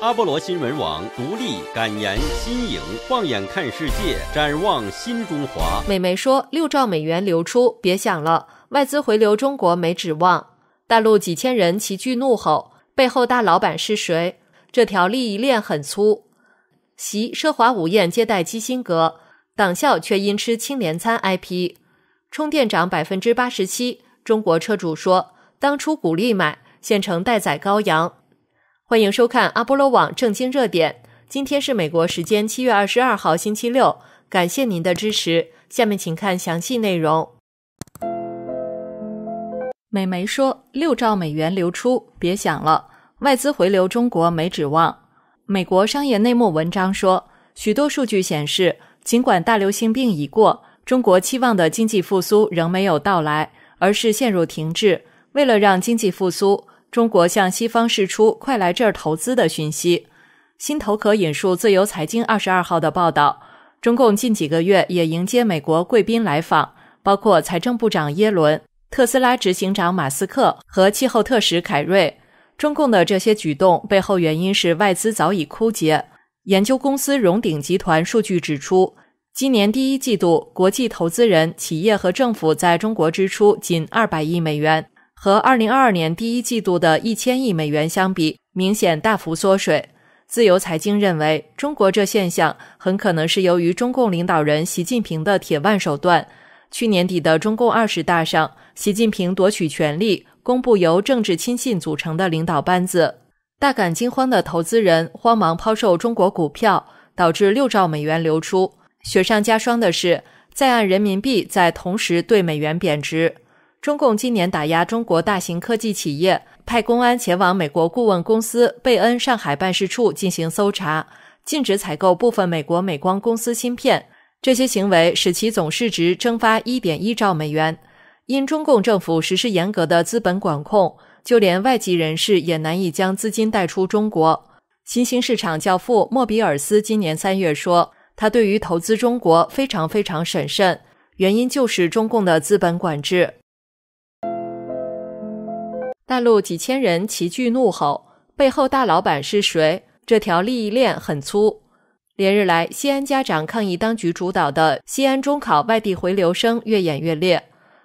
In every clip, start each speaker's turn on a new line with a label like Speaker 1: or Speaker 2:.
Speaker 1: 阿波罗新闻网独立感言，新颖，放眼看世界，展望新中华。美媒说六兆美元流出，别想了，外资回流中国没指望。大陆几千人齐聚怒吼，背后大老板是谁？这条利益链很粗。习奢华午宴接待基辛格，党校却因吃青年餐挨批。充电涨百分之八十七，中国车主说当初鼓励买，现成待宰羔羊。欢迎收看阿波罗网正经热点。今天是美国时间七月二十二号星期六，感谢您的支持。下面请看详细内容。美媒说，六兆美元流出，别想了，外资回流中国没指望。美国商业内幕文章说，许多数据显示，尽管大流行病已过，中国期望的经济复苏仍没有到来，而是陷入停滞。为了让经济复苏，中国向西方释出“快来这儿投资”的讯息。新头壳引述《自由财经》二十二号的报道，中共近几个月也迎接美国贵宾来访，包括财政部长耶伦、特斯拉执行长马斯克和气候特使凯瑞。中共的这些举动背后原因是外资早已枯竭。研究公司融鼎集团数据指出，今年第一季度，国际投资人、企业和政府在中国支出仅二百亿美元。和二零二二年第一季度的一千亿美元相比，明显大幅缩水。自由财经认为，中国这现象很可能是由于中共领导人习近平的铁腕手段。去年底的中共二十大上，习近平夺取权力，公布由政治亲信组成的领导班子。大感惊慌的投资人慌忙抛售中国股票，导致六兆美元流出。雪上加霜的是，在岸人民币在同时对美元贬值。中共今年打压中国大型科技企业，派公安前往美国顾问公司贝恩上海办事处进行搜查，禁止采购部分美国美光公司芯片。这些行为使其总市值蒸发一点一兆美元。因中共政府实施严格的资本管控，就连外籍人士也难以将资金带出中国。新兴市场教父莫比尔斯今年三月说：“他对于投资中国非常非常审慎，原因就是中共的资本管制。”大陆几千人齐聚怒吼，背后大老板是谁？这条利益链很粗。连日来，西安家长抗议当局主导的西安中考外地回流生越演越烈。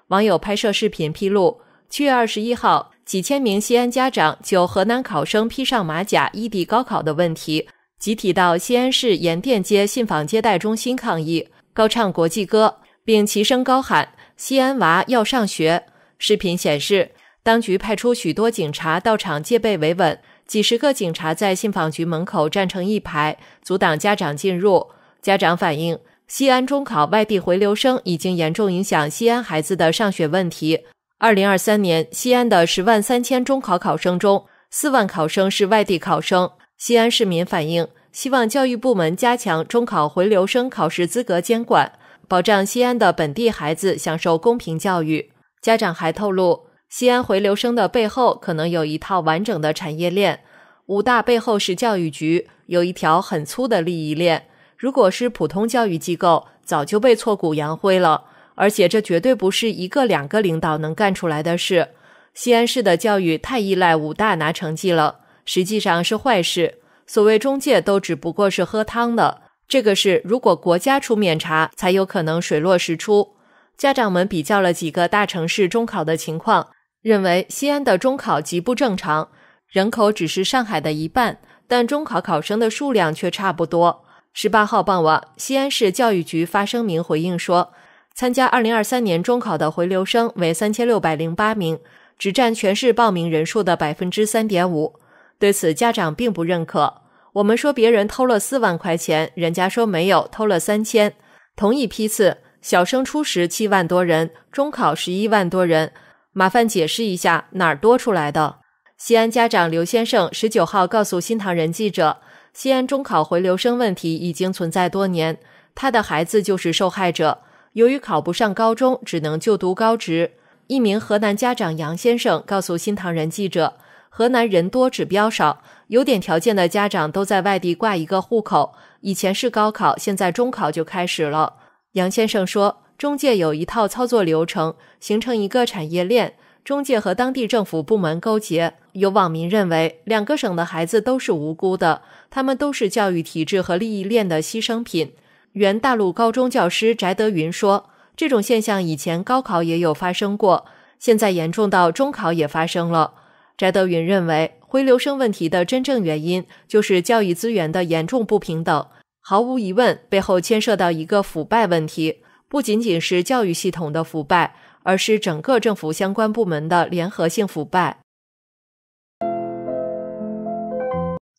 Speaker 1: 网友拍摄视频披露：七月二十一号，几千名西安家长就河南考生披上马甲异地高考的问题，集体到西安市延店街信访接待中心抗议，高唱国际歌，并齐声高喊“西安娃要上学”。视频显示。当局派出许多警察到场戒备维稳，几十个警察在信访局门口站成一排，阻挡家长进入。家长反映，西安中考外地回流生已经严重影响西安孩子的上学问题。二零二三年，西安的十万三千中考考生中，四万考生是外地考生。西安市民反映，希望教育部门加强中考回流生考试资格监管，保障西安的本地孩子享受公平教育。家长还透露。西安回流生的背后可能有一套完整的产业链，武大背后是教育局，有一条很粗的利益链。如果是普通教育机构，早就被挫骨扬灰了。而且这绝对不是一个两个领导能干出来的事。西安市的教育太依赖武大拿成绩了，实际上是坏事。所谓中介都只不过是喝汤的，这个事如果国家出面查，才有可能水落石出。家长们比较了几个大城市中考的情况。认为西安的中考极不正常，人口只是上海的一半，但中考考生的数量却差不多。十八号傍晚，西安市教育局发声明回应说，参加二零二三年中考的回流生为三千六百零八名，只占全市报名人数的百分之三点五。对此，家长并不认可。我们说别人偷了四万块钱，人家说没有偷了三千。同一批次，小升初时七万多人，中考十一万多人。麻烦解释一下哪儿多出来的？西安家长刘先生十九号告诉新唐人记者：“西安中考回流生问题已经存在多年，他的孩子就是受害者。由于考不上高中，只能就读高职。”一名河南家长杨先生告诉新唐人记者：“河南人多，指标少，有点条件的家长都在外地挂一个户口。以前是高考，现在中考就开始了。”杨先生说。中介有一套操作流程，形成一个产业链。中介和当地政府部门勾结。有网民认为，两个省的孩子都是无辜的，他们都是教育体制和利益链的牺牲品。原大陆高中教师翟德云说：“这种现象以前高考也有发生过，现在严重到中考也发生了。”翟德云认为，回流生问题的真正原因就是教育资源的严重不平等，毫无疑问，背后牵涉到一个腐败问题。不仅仅是教育系统的腐败，而是整个政府相关部门的联合性腐败。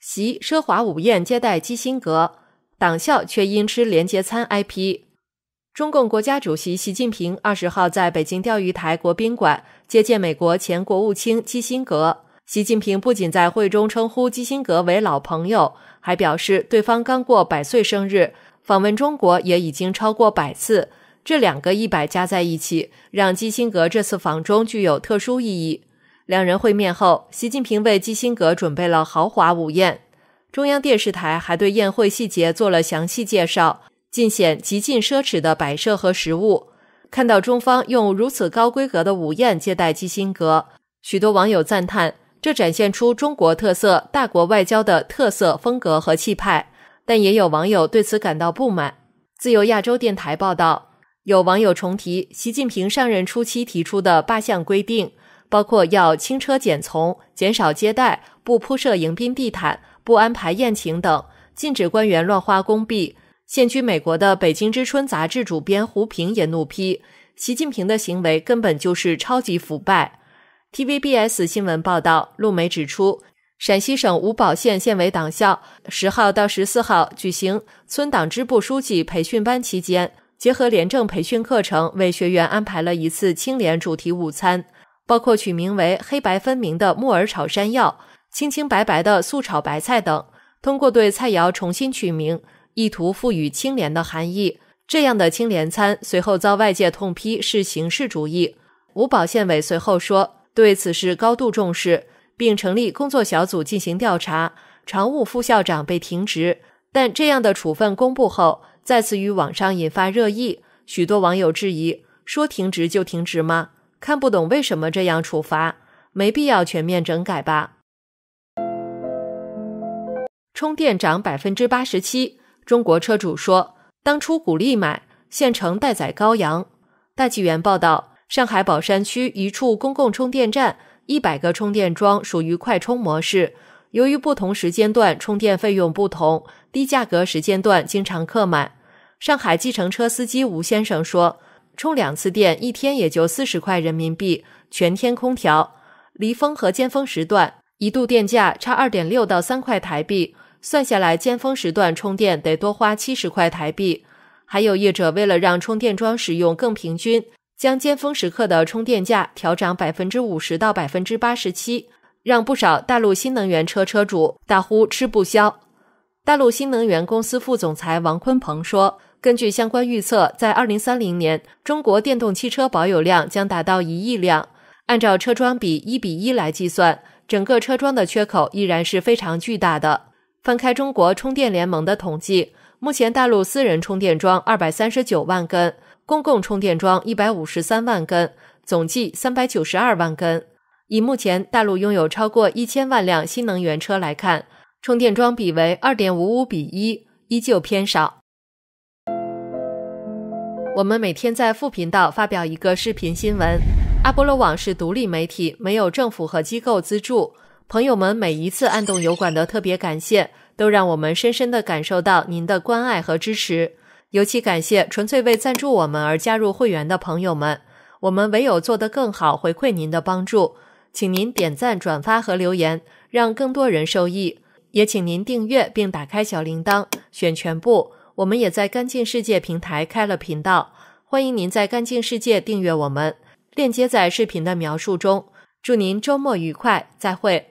Speaker 1: 习奢华午宴接待基辛格，党校却因吃廉洁餐挨批。中共国家主席习近平二十号在北京钓鱼台国宾馆接见美国前国务卿基辛格。习近平不仅在会中称呼基辛格为老朋友，还表示对方刚过百岁生日。访问中国也已经超过百次，这两个一百加在一起，让基辛格这次访中具有特殊意义。两人会面后，习近平为基辛格准备了豪华午宴，中央电视台还对宴会细节做了详细介绍，尽显极尽奢侈的摆设和食物。看到中方用如此高规格的午宴接待基辛格，许多网友赞叹，这展现出中国特色大国外交的特色风格和气派。但也有网友对此感到不满。自由亚洲电台报道，有网友重提习近平上任初期提出的八项规定，包括要轻车简从、减少接待、不铺设迎宾地毯、不安排宴请等，禁止官员乱花公币。现居美国的《北京之春》杂志主编胡平也怒批，习近平的行为根本就是超级腐败。TVBS 新闻报道，陆媒指出。陕西省五宝县县委党校十号到十四号举行村党支部书记培训班期间，结合廉政培训课程，为学员安排了一次清廉主题午餐，包括取名为“黑白分明”的木耳炒山药、清清白白的素炒白菜等。通过对菜肴重新取名，意图赋予清廉的含义。这样的清廉餐随后遭外界痛批是形式主义。五宝县委随后说，对此事高度重视。并成立工作小组进行调查，常务副校长被停职。但这样的处分公布后，再次于网上引发热议。许多网友质疑：说停职就停职吗？看不懂为什么这样处罚？没必要全面整改吧？充电涨百分之八十七，中国车主说：当初鼓励买，现成待宰羔羊。大纪元报道：上海宝山区一处公共充电站。一百个充电桩属于快充模式，由于不同时间段充电费用不同，低价格时间段经常客满。上海计程车司机吴先生说：“充两次电，一天也就四十块人民币，全天空调。离峰和尖峰时段一度电价差二点六到三块台币，算下来尖峰时段充电得多花七十块台币。”还有业者为了让充电桩使用更平均。将尖峰时刻的充电价调涨百分之五十到百分之八十七，让不少大陆新能源车车主大呼吃不消。大陆新能源公司副总裁王坤鹏说：“根据相关预测，在二零三零年，中国电动汽车保有量将达到一亿辆。按照车桩比一比一来计算，整个车桩的缺口依然是非常巨大的。”翻开中国充电联盟的统计。目前，大陆私人充电桩二百三十九万根，公共充电桩一百五十三万根，总计三百九十二万根。以目前大陆拥有超过一千万辆新能源车来看，充电桩比为二点五五比一，依旧偏少。我们每天在副频道发表一个视频新闻。阿波罗网是独立媒体，没有政府和机构资助。朋友们，每一次按动油管的特别感谢。都让我们深深的感受到您的关爱和支持，尤其感谢纯粹为赞助我们而加入会员的朋友们。我们唯有做得更好，回馈您的帮助。请您点赞、转发和留言，让更多人受益。也请您订阅并打开小铃铛，选全部。我们也在干净世界平台开了频道，欢迎您在干净世界订阅我们，链接在视频的描述中。祝您周末愉快，再会。